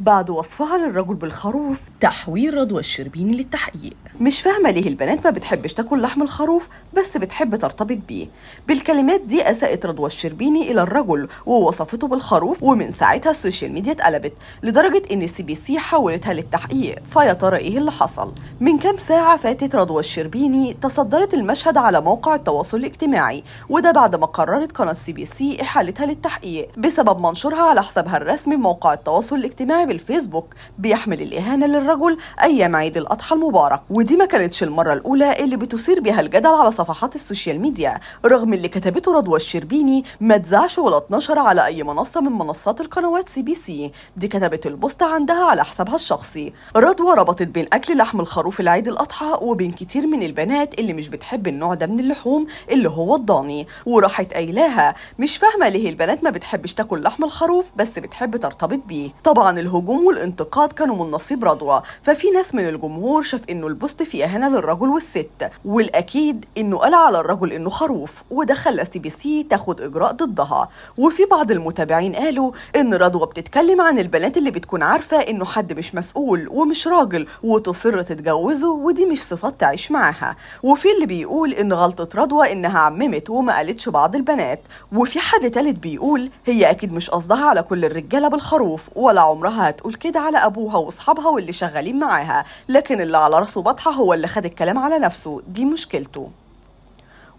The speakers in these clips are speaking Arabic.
بعد وصفها للرجل بالخروف تحويل رضوى الشربيني للتحقيق مش فاهمة ليه البنات ما بتحبش تاكل لحم الخروف بس بتحب ترتبط بيه بالكلمات دي أساءت رضوى الشربيني إلى الرجل ووصفته بالخروف ومن ساعتها السوشيال ميديا اتقلبت لدرجة إن سي بي سي حولتها للتحقيق فيا ترى إيه اللي حصل من كام ساعة فاتت رضوى الشربيني تصدرت المشهد على موقع التواصل الاجتماعي وده بعد ما قررت قناة سي بي سي إحالتها للتحقيق بسبب منشورها على حسابها الرسمي موقع التواصل الاجتماعي حساب الفيسبوك بيحمل الإهانة للرجل أيام عيد الأضحى المبارك ودي ما كانتش المرة الأولى اللي بتثير بها الجدل على صفحات السوشيال ميديا رغم اللي كتبته رضوى الشربيني ما اتذاعش ولا اتنشر على أي منصة من منصات القنوات سي بي سي دي كتبت البوست عندها على حسابها الشخصي رضوى ربطت بين أكل لحم الخروف العيد الأضحى وبين كتير من البنات اللي مش بتحب النوع ده من اللحوم اللي هو الضاني وراحت قايلاها مش فاهمة ليه البنات ما بتحبش تاكل لحم الخروف بس بتحب ترتبط بيه طبعا الهو الهجوم والانتقاد كانوا من نصيب رضوى ففي ناس من الجمهور شاف انه البوست فيه اهانه للرجل والست والاكيد انه قال على الرجل انه خروف وده خلى سي بي سي تاخد اجراء ضدها وفي بعض المتابعين قالوا ان رضوى بتتكلم عن البنات اللي بتكون عارفه انه حد مش مسؤول ومش راجل وتصر تتجوزه ودي مش صفات تعيش معاها وفي اللي بيقول ان غلطه رضوى انها عممت وما قالتش بعض البنات وفي حد تالت بيقول هي اكيد مش قصدها على كل الرجاله بالخروف ولا عمرها تقول كده على ابوها واصحابها واللي شغالين معاها لكن اللي على راسه بطحه هو اللي خد الكلام على نفسه دي مشكلته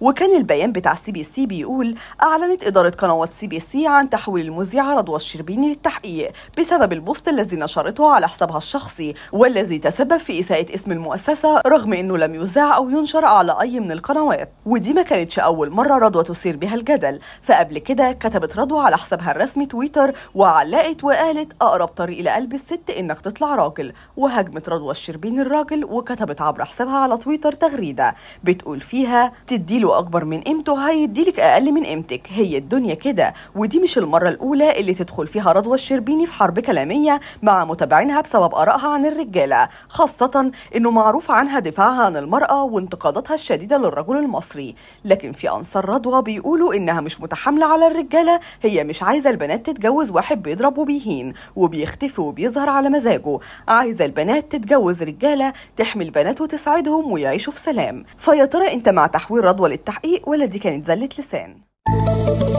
وكان البيان بتاع سي بي سي بيقول أعلنت إدارة قنوات سي بي سي عن تحويل المذيعة رضوى الشربيني للتحقيق بسبب البوست الذي نشرته على حسابها الشخصي والذي تسبب في إساءة اسم المؤسسة رغم أنه لم يذاع أو ينشر على أي من القنوات ودي ما كانتش أول مرة رضوى تثير بها الجدل فقبل كده كتبت رضوى على حسابها الرسمي تويتر وعلقت وقالت أقرب طريق لقلب الست إنك تطلع راجل وهجمت رضوى الشربيني الراجل وكتبت عبر حسابها على تويتر تغريدة بتقول فيها تديله له اكبر من قيمته هيديلك اقل من قيمتك هي الدنيا كده ودي مش المره الاولى اللي تدخل فيها رضوى الشربيني في حرب كلاميه مع متابعينها بسبب ارائها عن الرجاله خاصه انه معروف عنها دفاعها عن المراه وانتقاداتها الشديده للرجل المصري لكن في انصار رضوى بيقولوا انها مش متحامله على الرجاله هي مش عايزه البنات تتجوز واحد بيضرب وبيهين وبيختفي وبيظهر على مزاجه عايزه البنات تتجوز رجاله تحمي البنات وتسعدهم ويعيشوا في سلام فيا ترى انت مع تحويل رضوى التحقيق والتي كانت زلة لسان